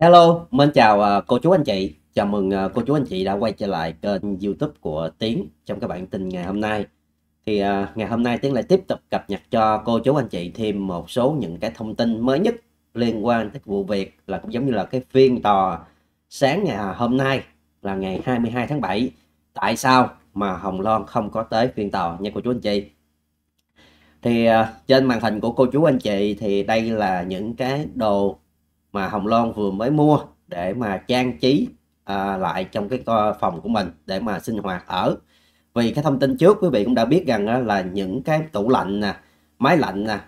Hello, mình chào à, cô chú anh chị. Chào mừng à, cô chú anh chị đã quay trở lại kênh YouTube của Tiến trong các bản tin ngày hôm nay. Thì à, ngày hôm nay Tiến lại tiếp tục cập nhật cho cô chú anh chị thêm một số những cái thông tin mới nhất liên quan tới vụ việc là cũng giống như là cái phiên tòa sáng ngày hôm nay là ngày 22 tháng 7. Tại sao mà Hồng Loan không có tới phiên tòa nha cô chú anh chị? Thì trên màn hình của cô chú anh chị thì đây là những cái đồ mà Hồng Loan vừa mới mua để mà trang trí à, lại trong cái phòng của mình để mà sinh hoạt ở vì cái thông tin trước quý vị cũng đã biết rằng là những cái tủ lạnh nè máy lạnh nè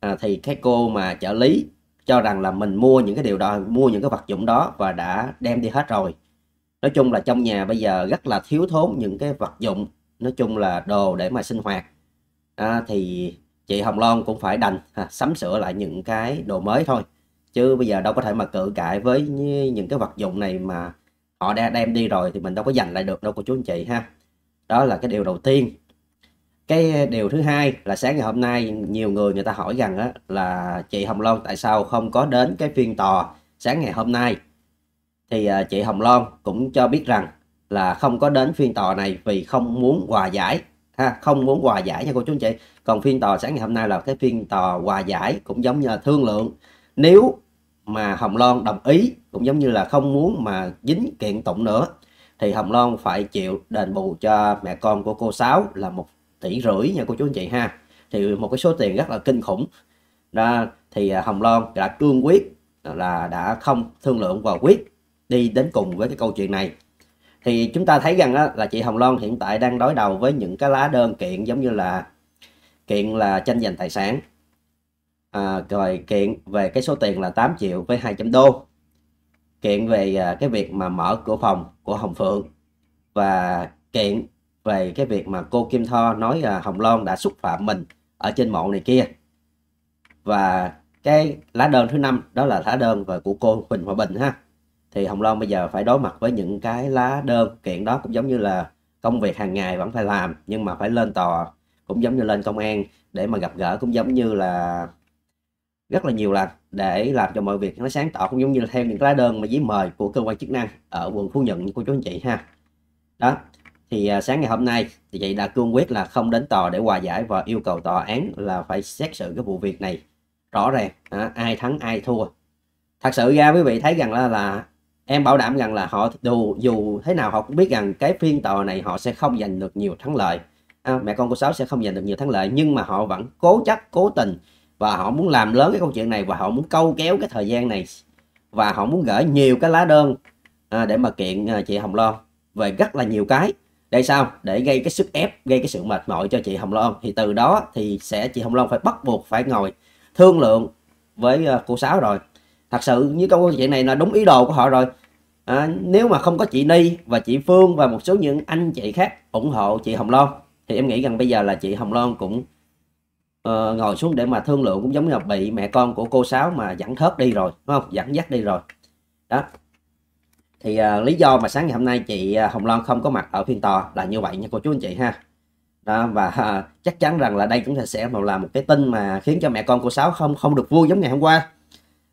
à, thì cái cô mà trợ lý cho rằng là mình mua những cái điều đó mua những cái vật dụng đó và đã đem đi hết rồi nói chung là trong nhà bây giờ rất là thiếu thốn những cái vật dụng nói chung là đồ để mà sinh hoạt à, thì chị Hồng Loan cũng phải đành à, sắm sửa lại những cái đồ mới thôi chứ bây giờ đâu có thể mà cự cãi với những cái vật dụng này mà họ đã đem đi rồi thì mình đâu có giành lại được đâu cô chú anh chị ha đó là cái điều đầu tiên cái điều thứ hai là sáng ngày hôm nay nhiều người người ta hỏi rằng á, là chị Hồng Loan tại sao không có đến cái phiên tòa sáng ngày hôm nay thì uh, chị Hồng Loan cũng cho biết rằng là không có đến phiên tòa này vì không muốn hòa giải ha không muốn hòa giải nha cô chú anh chị còn phiên tòa sáng ngày hôm nay là cái phiên tòa hòa giải cũng giống như là thương lượng nếu mà Hồng Loan đồng ý cũng giống như là không muốn mà dính kiện tụng nữa thì Hồng Loan phải chịu đền bù cho mẹ con của cô Sáu là một tỷ rưỡi nha cô chú anh chị ha thì một cái số tiền rất là kinh khủng đó thì à, Hồng Loan đã cương quyết là đã không thương lượng và quyết đi đến cùng với cái câu chuyện này thì chúng ta thấy rằng đó, là chị Hồng Loan hiện tại đang đối đầu với những cái lá đơn kiện giống như là kiện là tranh giành tài sản à, rồi kiện về cái số tiền là 8 triệu với 2 trăm đô kiện về à, cái việc mà mở cửa phòng của Hồng Phượng và kiện về cái việc mà cô Kim Tho nói là Hồng Loan đã xúc phạm mình ở trên mộ này kia và cái lá đơn thứ năm đó là lá đơn về của cô Huỳnh Hòa Bình ha thì Hồng Loan bây giờ phải đối mặt với những cái lá đơn kiện đó cũng giống như là công việc hàng ngày vẫn phải làm nhưng mà phải lên tòa cũng giống như lên công an để mà gặp gỡ cũng giống như là rất là nhiều lần để làm cho mọi việc nó sáng tỏ cũng giống như là theo những lá đơn mà giấy mời của cơ quan chức năng ở quận phú nhuận của chú anh chị ha đó thì à, sáng ngày hôm nay thì vậy đã cương quyết là không đến tòa để hòa giải và yêu cầu tòa án là phải xét xử cái vụ việc này rõ ràng à, ai thắng ai thua thật sự ra quý vị thấy rằng là là em bảo đảm rằng là họ dù dù thế nào họ cũng biết rằng cái phiên tòa này họ sẽ không giành được nhiều thắng lợi à, mẹ con của sáu sẽ không giành được nhiều thắng lợi nhưng mà họ vẫn cố chấp cố tình và họ muốn làm lớn cái câu chuyện này và họ muốn câu kéo cái thời gian này và họ muốn gửi nhiều cái lá đơn à, để mà kiện à, chị Hồng Loan về rất là nhiều cái để sao để gây cái sức ép gây cái sự mệt mỏi cho chị Hồng Loan thì từ đó thì sẽ chị Hồng Loan phải bắt buộc phải ngồi thương lượng với uh, cô Sáu rồi thật sự như câu chuyện này là đúng ý đồ của họ rồi à, nếu mà không có chị Ni và chị Phương và một số những anh chị khác ủng hộ chị Hồng Loan thì em nghĩ rằng bây giờ là chị Hồng Loan cũng Ờ, ngồi xuống để mà thương lượng cũng giống như là bị mẹ con của cô sáu mà dẫn thớt đi rồi đúng không dẫn dắt đi rồi đó thì uh, lý do mà sáng ngày hôm nay chị ờ, Hồng Loan không có mặt ở phiên tòa là như vậy nha cô chú anh chị ha đó, và uh, chắc chắn rằng là đây chúng ta sẽ là một cái tin mà khiến cho mẹ con cô sáu không không được vui giống ngày hôm qua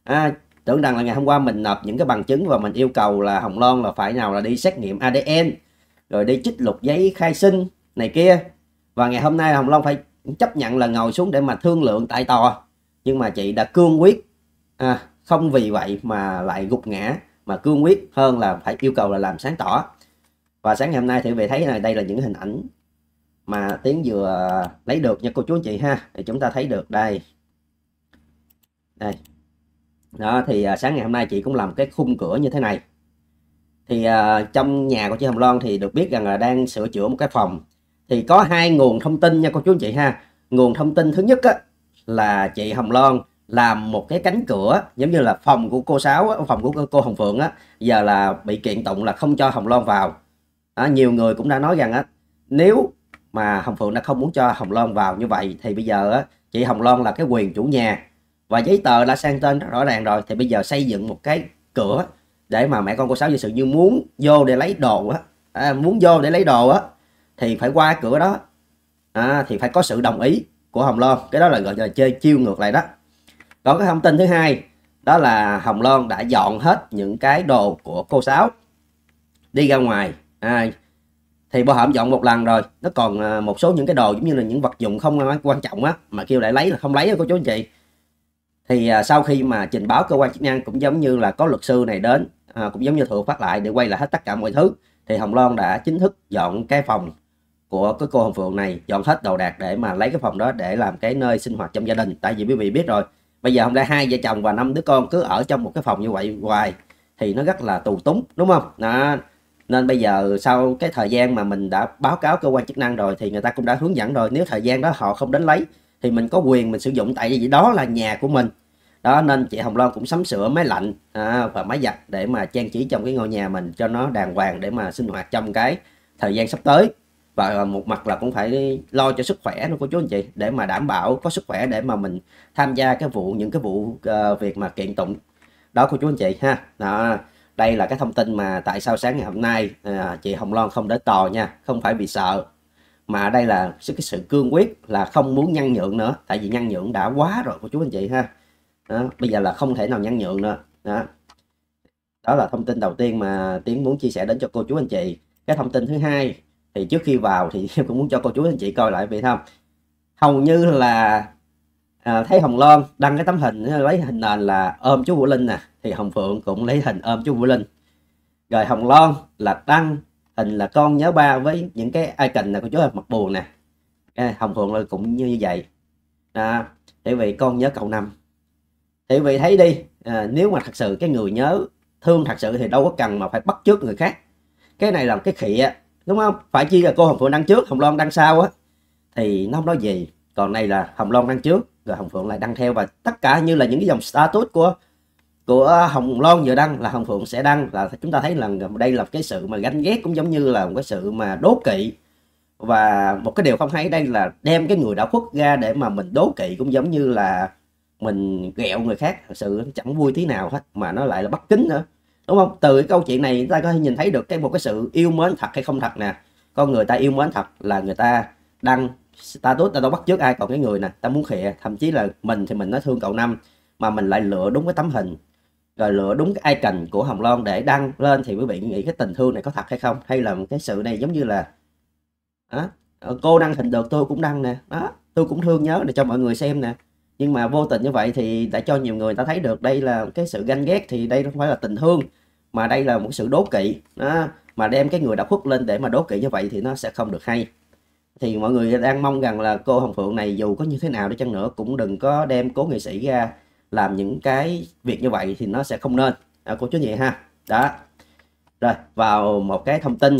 à, tưởng rằng là ngày hôm qua mình nộp những cái bằng chứng và mình yêu cầu là Hồng Loan là phải nào là đi xét nghiệm ADN rồi đi chích lục giấy khai sinh này kia và ngày hôm nay Hồng Loan phải chấp nhận là ngồi xuống để mà thương lượng tại tòa nhưng mà chị đã cương quyết à, không vì vậy mà lại gục ngã mà cương quyết hơn là phải yêu cầu là làm sáng tỏ và sáng ngày hôm nay thì về thấy là đây là những hình ảnh mà tiến vừa lấy được nha cô chú anh chị ha thì chúng ta thấy được đây đây đó thì à, sáng ngày hôm nay chị cũng làm cái khung cửa như thế này thì uh, trong nhà của chị Hồng Loan thì được biết rằng là đang sửa chữa một cái phòng thì có hai nguồn thông tin nha cô chú anh chị ha nguồn thông tin thứ nhất á, là chị Hồng Loan làm một cái cánh cửa giống như là phòng của cô sáu phòng của cô Hồng Phượng á giờ là bị kiện tụng là không cho Hồng Loan vào đó, nhiều người cũng đã nói rằng á nếu mà Hồng Phượng đã không muốn cho Hồng Loan vào như vậy thì bây giờ á, chị Hồng Loan là cái quyền chủ nhà và giấy tờ đã sang tên rõ ràng rồi thì bây giờ xây dựng một cái cửa để mà mẹ con cô sáu như sự như muốn vô để lấy đồ á à, muốn vô để lấy đồ á thì phải qua cửa đó à, thì phải có sự đồng ý của Hồng Loan cái đó là gọi là chơi chiêu ngược lại đó còn cái thông tin thứ hai đó là Hồng Loan đã dọn hết những cái đồ của cô Sáu đi ra ngoài à, thì bà hổm dọn một lần rồi nó còn à, một số những cái đồ giống như là những vật dụng không quan trọng á mà kêu lại lấy là không lấy đó, cô chú anh chị thì à, sau khi mà trình báo cơ quan chức năng cũng giống như là có luật sư này đến à, cũng giống như thừa phát lại để quay lại hết tất cả mọi thứ thì Hồng Loan đã chính thức dọn cái phòng của cái cô Hồng Phượng này dọn hết đồ đạc để mà lấy cái phòng đó để làm cái nơi sinh hoạt trong gia đình tại vì quý vị biết rồi bây giờ không lẽ hai vợ chồng và năm đứa con cứ ở trong một cái phòng như vậy hoài thì nó rất là tù túng đúng không đó nên bây giờ sau cái thời gian mà mình đã báo cáo cơ quan chức năng rồi thì người ta cũng đã hướng dẫn rồi nếu thời gian đó họ không đến lấy thì mình có quyền mình sử dụng tại vì đó là nhà của mình đó nên chị Hồng Loan cũng sắm sửa máy lạnh à, và máy giặt để mà trang trí trong cái ngôi nhà mình cho nó đàng hoàng để mà sinh hoạt trong cái thời gian sắp tới và à, một mặt là cũng phải lo cho sức khỏe luôn cô chú anh chị để mà đảm bảo có sức khỏe để mà mình tham gia cái vụ những cái vụ uh, việc mà kiện tụng đó cô chú anh chị ha đó đây là cái thông tin mà tại sao sáng ngày hôm nay à, chị Hồng Loan không đến tò nha không phải vì sợ mà đây là cái sự cương quyết là không muốn nhân nhượng nữa tại vì nhân nhượng đã quá rồi cô chú anh chị ha đó, bây giờ là không thể nào nhân nhượng nữa đó đó là thông tin đầu tiên mà tiến muốn chia sẻ đến cho cô chú anh chị cái thông tin thứ hai thì trước khi vào thì em cũng muốn cho cô chú anh chị coi lại vậy không hầu như là à, thấy hồng loan đăng cái tấm hình lấy hình nền là ôm chú vũ linh nè thì hồng phượng cũng lấy hình ôm chú vũ linh rồi hồng loan là đăng hình là con nhớ ba với những cái icon là cô chú mặt buồn nè à, hồng phượng cũng như, vậy đó thế vì con nhớ cậu năm thì vì thấy đi à, nếu mà thật sự cái người nhớ thương thật sự thì đâu có cần mà phải bắt chước người khác cái này là cái khịa đúng không phải chi là cô hồng phượng đăng trước hồng loan đăng sau á thì nó không nói gì còn này là hồng loan đăng trước rồi hồng phượng lại đăng theo và tất cả như là những cái dòng status của của hồng loan vừa đăng là hồng phượng sẽ đăng là chúng ta thấy là đây là cái sự mà ganh ghét cũng giống như là một cái sự mà đố kỵ và một cái điều không hay đây là đem cái người đã khuất ra để mà mình đố kỵ cũng giống như là mình ghẹo người khác thật sự chẳng vui tí nào hết mà nó lại là bất kính nữa đúng không từ cái câu chuyện này chúng ta có thể nhìn thấy được cái một cái sự yêu mến thật hay không thật nè con người ta yêu mến thật là người ta đăng status ta đâu bắt trước ai còn cái người nè ta muốn khịa thậm chí là mình thì mình nói thương cậu năm mà mình lại lựa đúng cái tấm hình rồi lựa đúng cái icon của Hồng Loan để đăng lên thì quý vị nghĩ cái tình thương này có thật hay không hay là cái sự này giống như là đó, ờ, cô đăng hình được tôi cũng đăng nè đó tôi cũng thương nhớ để cho mọi người xem nè nhưng mà vô tình như vậy thì đã cho nhiều người ta thấy được đây là cái sự ganh ghét thì đây không phải là tình thương mà đây là một sự đố kỵ đó. mà đem cái người đã khuất lên để mà đố kỵ như vậy thì nó sẽ không được hay thì mọi người đang mong rằng là cô Hồng Phượng này dù có như thế nào đi chăng nữa cũng đừng có đem cố nghệ sĩ ra làm những cái việc như vậy thì nó sẽ không nên à, cô chú nhị ha đó rồi vào một cái thông tin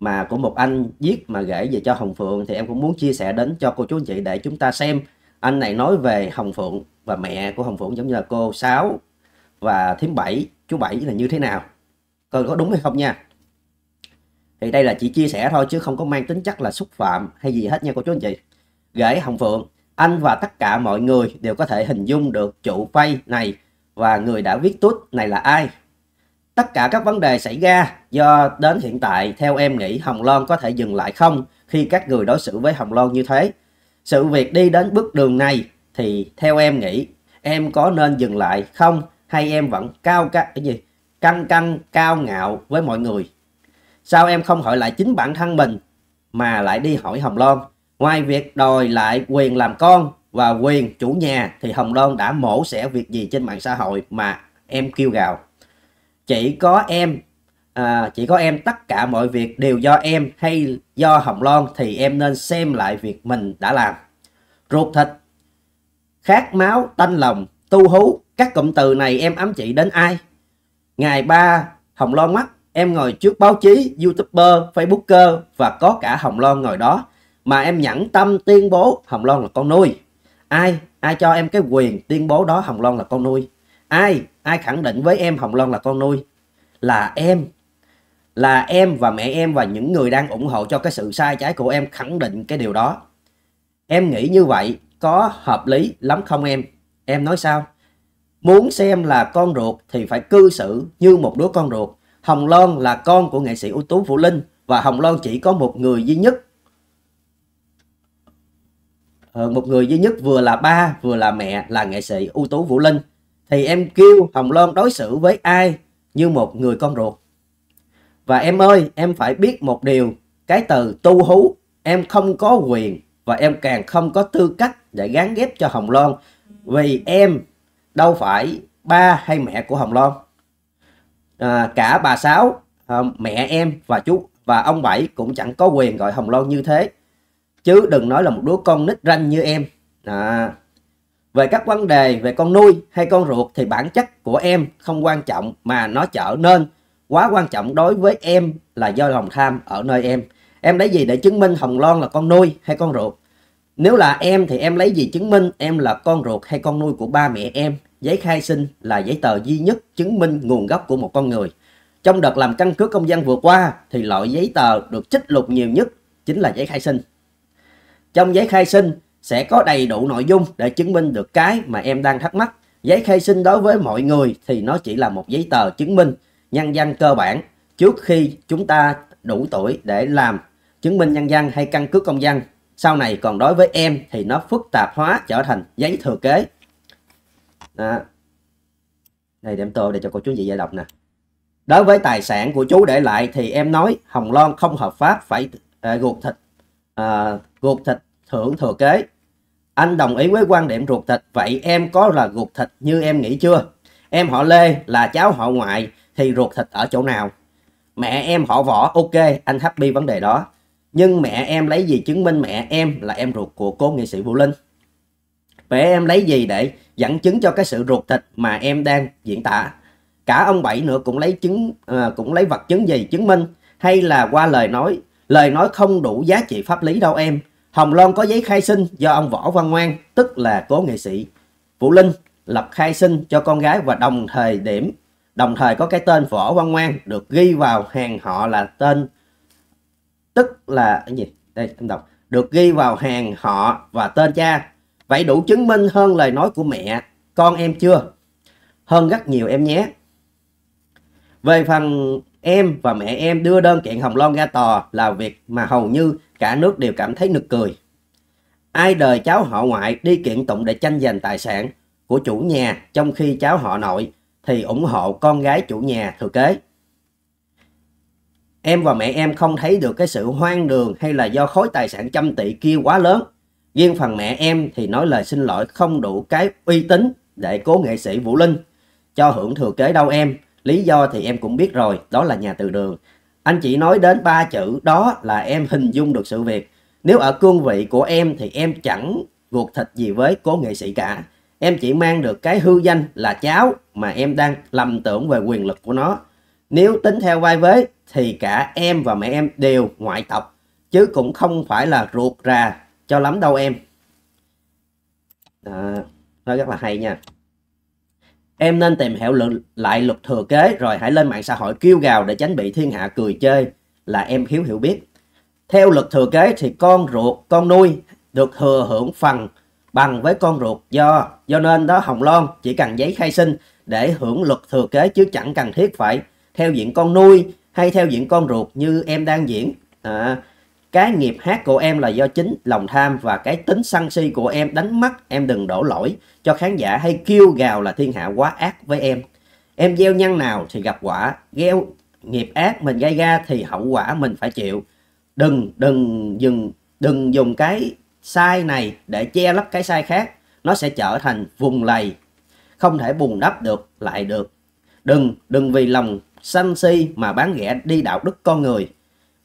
mà của một anh viết mà gửi về cho Hồng Phượng thì em cũng muốn chia sẻ đến cho cô chú anh chị để chúng ta xem anh này nói về hồng phượng và mẹ của hồng phượng giống như là cô sáu và thím bảy chú bảy là như thế nào coi có đúng hay không nha thì đây là chỉ chia sẻ thôi chứ không có mang tính chất là xúc phạm hay gì hết nha cô chú anh chị gửi hồng phượng anh và tất cả mọi người đều có thể hình dung được chủ vay này và người đã viết tút này là ai tất cả các vấn đề xảy ra do đến hiện tại theo em nghĩ hồng loan có thể dừng lại không khi các người đối xử với hồng loan như thế sự việc đi đến bước đường này thì theo em nghĩ em có nên dừng lại không hay em vẫn cao cái gì căng căng cao ngạo với mọi người. Sao em không hỏi lại chính bản thân mình mà lại đi hỏi Hồng Loan? Ngoài việc đòi lại quyền làm con và quyền chủ nhà thì Hồng Loan đã mổ xẻ việc gì trên mạng xã hội mà em kêu gào. Chỉ có em à, chỉ có em tất cả mọi việc đều do em hay do Hồng Loan thì em nên xem lại việc mình đã làm. Ruột thịt, khát máu, tanh lòng, tu hú, các cụm từ này em ám chỉ đến ai? Ngày ba Hồng Loan mắt, em ngồi trước báo chí, youtuber, facebooker và có cả Hồng Loan ngồi đó. Mà em nhẫn tâm tuyên bố Hồng Loan là con nuôi. Ai? Ai cho em cái quyền tuyên bố đó Hồng Loan là con nuôi? Ai? Ai khẳng định với em Hồng Loan là con nuôi? Là em là em và mẹ em và những người đang ủng hộ cho cái sự sai trái của em khẳng định cái điều đó em nghĩ như vậy có hợp lý lắm không em em nói sao muốn xem là con ruột thì phải cư xử như một đứa con ruột hồng loan là con của nghệ sĩ ưu tú vũ linh và hồng loan chỉ có một người duy nhất ờ, một người duy nhất vừa là ba vừa là mẹ là nghệ sĩ ưu tú vũ linh thì em kêu hồng loan đối xử với ai như một người con ruột và em ơi, em phải biết một điều, cái từ tu hú em không có quyền và em càng không có tư cách để gán ghép cho Hồng Loan vì em đâu phải ba hay mẹ của Hồng Loan. À, cả bà Sáu, à, mẹ em và chú và ông Bảy cũng chẳng có quyền gọi Hồng Loan như thế. Chứ đừng nói là một đứa con nít ranh như em. À, về các vấn đề về con nuôi hay con ruột thì bản chất của em không quan trọng mà nó trở nên quá quan trọng đối với em là do lòng tham ở nơi em em lấy gì để chứng minh hồng loan là con nuôi hay con ruột nếu là em thì em lấy gì chứng minh em là con ruột hay con nuôi của ba mẹ em giấy khai sinh là giấy tờ duy nhất chứng minh nguồn gốc của một con người trong đợt làm căn cước công dân vừa qua thì loại giấy tờ được trích lục nhiều nhất chính là giấy khai sinh trong giấy khai sinh sẽ có đầy đủ nội dung để chứng minh được cái mà em đang thắc mắc giấy khai sinh đối với mọi người thì nó chỉ là một giấy tờ chứng minh nhân dân cơ bản trước khi chúng ta đủ tuổi để làm chứng minh nhân dân hay căn cước công dân. Sau này còn đối với em thì nó phức tạp hóa trở thành giấy thừa kế. Đó. Đây để em tô để cho cô chú chị giải đọc nè. Đối với tài sản của chú để lại thì em nói Hồng Loan không hợp pháp phải à, ruột thịt à, ruột thịt thưởng thừa kế. Anh đồng ý với quan điểm ruột thịt vậy em có là ruột thịt như em nghĩ chưa? Em họ Lê là cháu họ ngoại thì ruột thịt ở chỗ nào mẹ em họ võ ok anh happy vấn đề đó nhưng mẹ em lấy gì chứng minh mẹ em là em ruột của cố nghệ sĩ vũ linh mẹ em lấy gì để dẫn chứng cho cái sự ruột thịt mà em đang diễn tả cả ông bảy nữa cũng lấy chứng à, cũng lấy vật chứng gì chứng minh hay là qua lời nói lời nói không đủ giá trị pháp lý đâu em hồng loan có giấy khai sinh do ông võ văn ngoan tức là cố nghệ sĩ vũ linh lập khai sinh cho con gái và đồng thời điểm Đồng thời có cái tên Võ Văn Ngoan được ghi vào hàng họ là tên tức là cái gì? Đây em đọc. Được ghi vào hàng họ và tên cha. Vậy đủ chứng minh hơn lời nói của mẹ, con em chưa? Hơn rất nhiều em nhé. Về phần em và mẹ em đưa đơn kiện Hồng Loan ra tòa là việc mà hầu như cả nước đều cảm thấy nực cười. Ai đời cháu họ ngoại đi kiện tụng để tranh giành tài sản của chủ nhà trong khi cháu họ nội thì ủng hộ con gái chủ nhà thừa kế. Em và mẹ em không thấy được cái sự hoang đường hay là do khối tài sản trăm tỷ kia quá lớn. Riêng phần mẹ em thì nói lời xin lỗi không đủ cái uy tín để cố nghệ sĩ Vũ Linh cho hưởng thừa kế đâu em. Lý do thì em cũng biết rồi, đó là nhà từ đường. Anh chỉ nói đến ba chữ đó là em hình dung được sự việc. Nếu ở cương vị của em thì em chẳng ruột thịt gì với cố nghệ sĩ cả em chỉ mang được cái hư danh là cháu mà em đang lầm tưởng về quyền lực của nó. Nếu tính theo vai vế thì cả em và mẹ em đều ngoại tộc, chứ cũng không phải là ruột rà cho lắm đâu em. À, nó rất là hay nha. Em nên tìm hiểu lại luật thừa kế rồi hãy lên mạng xã hội kêu gào để tránh bị thiên hạ cười chơi là em hiếu hiểu biết. Theo luật thừa kế thì con ruột, con nuôi được thừa hưởng phần bằng với con ruột do do nên đó Hồng Loan chỉ cần giấy khai sinh để hưởng luật thừa kế chứ chẳng cần thiết phải theo diện con nuôi hay theo diện con ruột như em đang diễn à, cái nghiệp hát của em là do chính lòng tham và cái tính sân si của em đánh mất em đừng đổ lỗi cho khán giả hay kêu gào là thiên hạ quá ác với em em gieo nhân nào thì gặp quả gieo nghiệp ác mình gây ra thì hậu quả mình phải chịu đừng đừng dừng đừng dùng cái sai này để che lấp cái sai khác nó sẽ trở thành vùng lầy không thể bù đắp được lại được đừng đừng vì lòng sân si mà bán rẻ đi đạo đức con người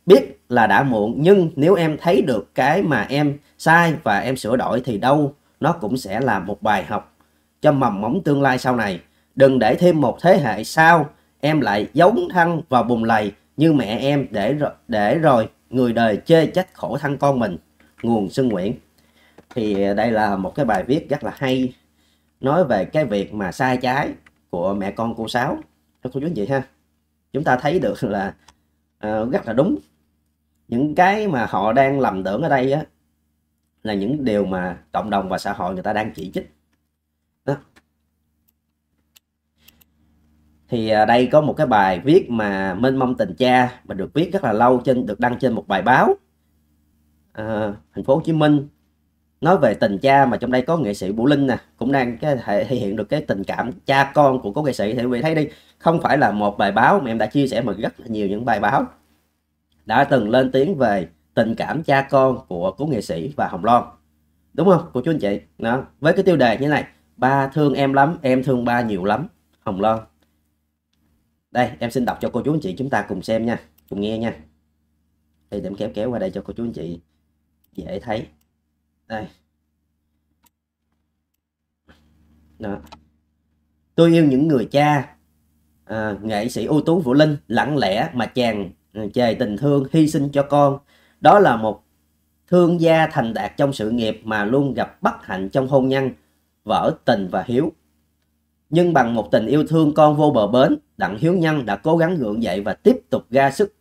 biết là đã muộn nhưng nếu em thấy được cái mà em sai và em sửa đổi thì đâu nó cũng sẽ là một bài học cho mầm mống tương lai sau này đừng để thêm một thế hệ sau em lại giống thân vào bùn lầy như mẹ em để rồi, để rồi người đời chê trách khổ thân con mình nguồn sinh nguyện thì à, đây là một cái bài viết rất là hay nói về cái việc mà sai trái của mẹ con cô sáu thưa cô chú anh chị ha chúng ta thấy được là uh, rất là đúng những cái mà họ đang lầm tưởng ở đây á, là những điều mà cộng đồng và xã hội người ta đang chỉ trích đó. thì uh, đây có một cái bài viết mà minh mông tình cha mà được viết rất là lâu trên được đăng trên một bài báo Ờ, thành phố Hồ Chí Minh nói về tình cha mà trong đây có nghệ sĩ Vũ Linh nè cũng đang cái thể, hiện được cái tình cảm cha con của cố nghệ sĩ thì quý vị thấy đi không phải là một bài báo mà em đã chia sẻ mà rất là nhiều những bài báo đã từng lên tiếng về tình cảm cha con của cố nghệ sĩ và Hồng Loan đúng không cô chú anh chị đó với cái tiêu đề như này ba thương em lắm em thương ba nhiều lắm Hồng Loan đây em xin đọc cho cô chú anh chị chúng ta cùng xem nha cùng nghe nha đây để em kéo kéo qua đây cho cô chú anh chị dễ thấy đây đó tôi yêu những người cha à, nghệ sĩ ưu tú vũ linh lặng lẽ mà chàng ừ, chề tình thương hy sinh cho con đó là một thương gia thành đạt trong sự nghiệp mà luôn gặp bất hạnh trong hôn nhân vỡ tình và hiếu nhưng bằng một tình yêu thương con vô bờ bến đặng hiếu nhân đã cố gắng gượng dậy và tiếp tục ra sức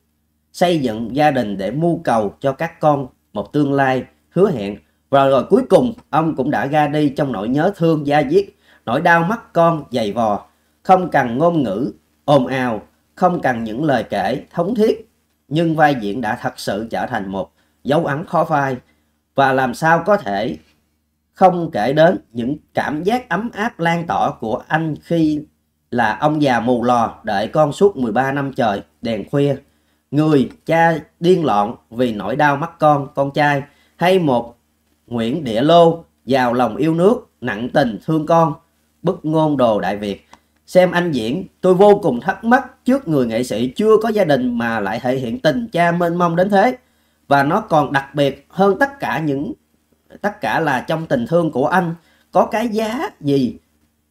xây dựng gia đình để mưu cầu cho các con một tương lai hứa hẹn. Và rồi cuối cùng, ông cũng đã ra đi trong nỗi nhớ thương da diết, nỗi đau mắt con dày vò, không cần ngôn ngữ, ồn ào, không cần những lời kể thống thiết. Nhưng vai diễn đã thật sự trở thành một dấu ấn khó phai và làm sao có thể không kể đến những cảm giác ấm áp lan tỏa của anh khi là ông già mù lò đợi con suốt 13 năm trời đèn khuya người cha điên loạn vì nỗi đau mất con, con trai, hay một Nguyễn Địa Lô giàu lòng yêu nước, nặng tình thương con, bức ngôn đồ Đại Việt. Xem anh diễn, tôi vô cùng thắc mắc trước người nghệ sĩ chưa có gia đình mà lại thể hiện tình cha mênh mông đến thế. Và nó còn đặc biệt hơn tất cả những tất cả là trong tình thương của anh có cái giá gì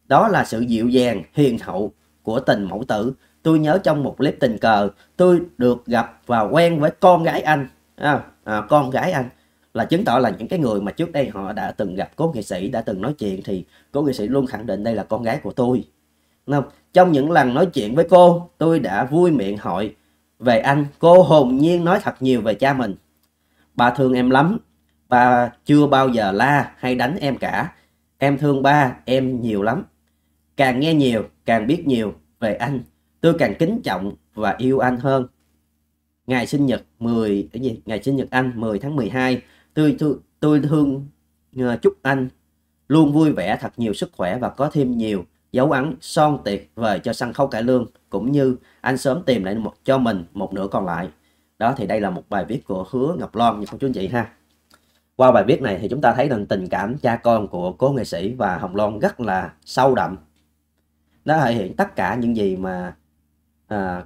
đó là sự dịu dàng hiền hậu của tình mẫu tử tôi nhớ trong một clip tình cờ tôi được gặp và quen với con gái anh à, à, con gái anh là chứng tỏ là những cái người mà trước đây họ đã từng gặp cố nghệ sĩ đã từng nói chuyện thì cố nghệ sĩ luôn khẳng định đây là con gái của tôi không? trong những lần nói chuyện với cô tôi đã vui miệng hỏi về anh cô hồn nhiên nói thật nhiều về cha mình bà thương em lắm ba chưa bao giờ la hay đánh em cả em thương ba em nhiều lắm càng nghe nhiều càng biết nhiều về anh tôi càng kính trọng và yêu anh hơn ngày sinh nhật 10 cái gì ngày sinh nhật anh 10 tháng 12 tôi tôi tôi thương ờ, chúc anh luôn vui vẻ thật nhiều sức khỏe và có thêm nhiều dấu ấn son tuyệt vời cho sân khấu cải lương cũng như anh sớm tìm lại một cho mình một nửa còn lại đó thì đây là một bài viết của hứa ngọc loan như không chú anh chị ha qua bài viết này thì chúng ta thấy rằng tình cảm cha con của cố nghệ sĩ và hồng loan rất là sâu đậm nó thể hiện tất cả những gì mà à,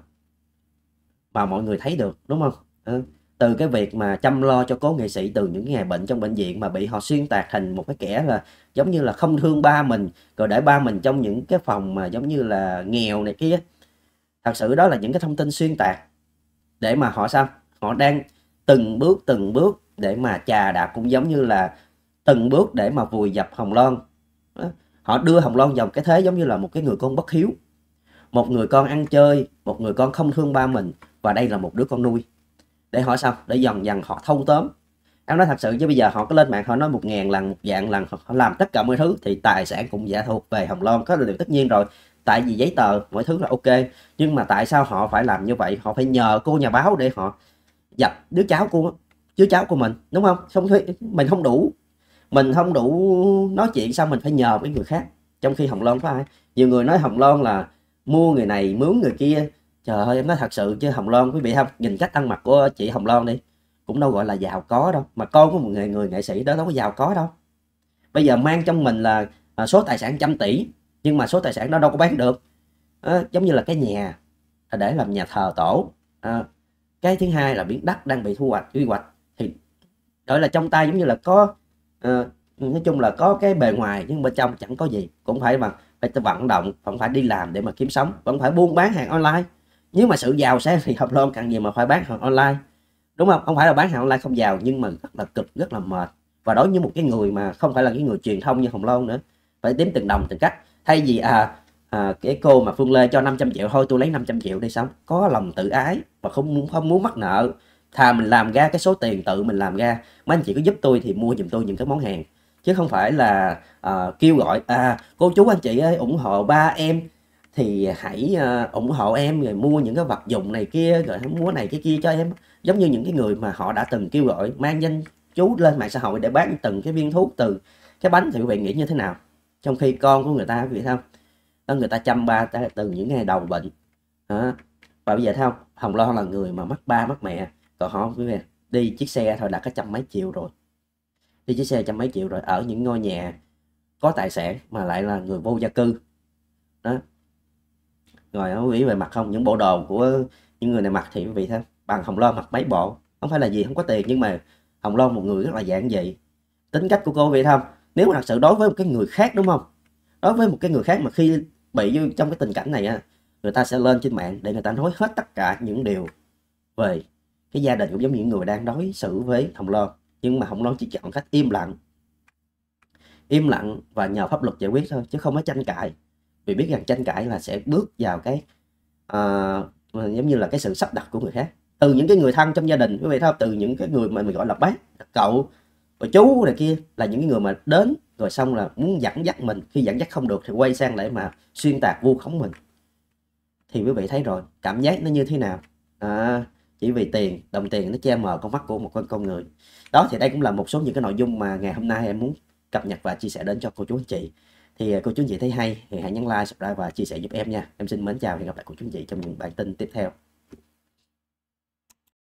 mà mọi người thấy được đúng không ừ. từ cái việc mà chăm lo cho cố nghệ sĩ từ những ngày bệnh trong bệnh viện mà bị họ xuyên tạc thành một cái kẻ là giống như là không thương ba mình rồi để ba mình trong những cái phòng mà giống như là nghèo này kia thật sự đó là những cái thông tin xuyên tạc để mà họ sao họ đang từng bước từng bước để mà trà đạp cũng giống như là từng bước để mà vùi dập hồng loan họ đưa hồng loan vào cái thế giống như là một cái người con bất hiếu một người con ăn chơi một người con không thương ba mình và đây là một đứa con nuôi để hỏi sao để dần dần họ thâu tóm em nói thật sự chứ bây giờ họ có lên mạng họ nói một ngàn lần một dạng lần họ làm tất cả mọi thứ thì tài sản cũng giả thuộc về hồng loan có điều tất nhiên rồi tại vì giấy tờ mọi thứ là ok nhưng mà tại sao họ phải làm như vậy họ phải nhờ cô nhà báo để họ dập đứa cháu của đứa cháu của mình đúng không không thấy mình không đủ mình không đủ nói chuyện sao mình phải nhờ với người khác trong khi hồng loan có ai nhiều người nói hồng loan là mua người này mướn người kia trời ơi em nói thật sự chứ hồng loan quý vị không nhìn cách ăn mặc của chị hồng loan đi cũng đâu gọi là giàu có đâu mà con của một người người nghệ sĩ đó đâu có giàu có đâu bây giờ mang trong mình là à, số tài sản trăm tỷ nhưng mà số tài sản đó đâu có bán được à, giống như là cái nhà để làm nhà thờ tổ à, cái thứ hai là miếng đất đang bị thu hoạch quy hoạch thì gọi là trong tay giống như là có à, nói chung là có cái bề ngoài nhưng bên trong chẳng có gì cũng phải bằng phải vận động vẫn phải đi làm để mà kiếm sống vẫn phải buôn bán hàng online nếu mà sự giàu sẽ thì hợp lon cần gì mà phải bán hàng online đúng không không phải là bán hàng online không giàu nhưng mà rất là cực rất là mệt và đối với một cái người mà không phải là cái người truyền thông như hồng loan nữa phải tính từng đồng từng cách thay vì à, à cái cô mà phương lê cho 500 triệu thôi tôi lấy 500 triệu đi sống có lòng tự ái và không muốn không muốn mắc nợ thà mình làm ra cái số tiền tự mình làm ra mấy anh chị có giúp tôi thì mua giùm tôi những cái món hàng chứ không phải là uh, kêu gọi à cô chú anh chị ơi ủng hộ ba em thì hãy uh, ủng hộ em rồi mua những cái vật dụng này kia rồi mua này cái kia cho em giống như những cái người mà họ đã từng kêu gọi mang danh chú lên mạng xã hội để bán từng cái viên thuốc từ cái bánh thì quý vị nghĩ như thế nào trong khi con của người ta quý vị thấy không người ta chăm ba ta từ những ngày đầu bệnh đó. và bây giờ thấy không hồng loan là người mà mất ba mất mẹ còn họ quý vị đi chiếc xe thôi đã có trăm mấy triệu rồi đi chiếc xe trăm mấy triệu rồi ở những ngôi nhà có tài sản mà lại là người vô gia cư đó rồi không quý về mặt không những bộ đồ của những người này mặc thì quý vị thấy bằng hồng loan mặc mấy bộ không phải là gì không có tiền nhưng mà hồng loan một người rất là giản dị tính cách của cô vậy không nếu mà thật sự đối với một cái người khác đúng không đối với một cái người khác mà khi bị vô trong cái tình cảnh này á người ta sẽ lên trên mạng để người ta nói hết tất cả những điều về cái gia đình cũng giống như những người đang đối xử với hồng loan nhưng mà không Loan chỉ chọn cách im lặng im lặng và nhờ pháp luật giải quyết thôi chứ không có tranh cãi vì biết rằng tranh cãi là sẽ bước vào cái uh, giống như là cái sự sắp đặt của người khác từ những cái người thân trong gia đình quý vị thấy từ những cái người mà mình gọi là bác cậu và chú này kia là những cái người mà đến rồi xong là muốn dẫn dắt mình khi dẫn dắt không được thì quay sang lại mà xuyên tạc vu khống mình thì quý vị thấy rồi cảm giác nó như thế nào à, chỉ vì tiền đồng tiền nó che mờ con mắt của một con con người đó thì đây cũng là một số những cái nội dung mà ngày hôm nay em muốn cập nhật và chia sẻ đến cho cô chú anh chị thì à, cô chú anh chị thấy hay thì hãy nhấn like subscribe và chia sẻ giúp em nha em xin mến chào và hẹn gặp lại cô chú anh chị trong những bản tin tiếp theo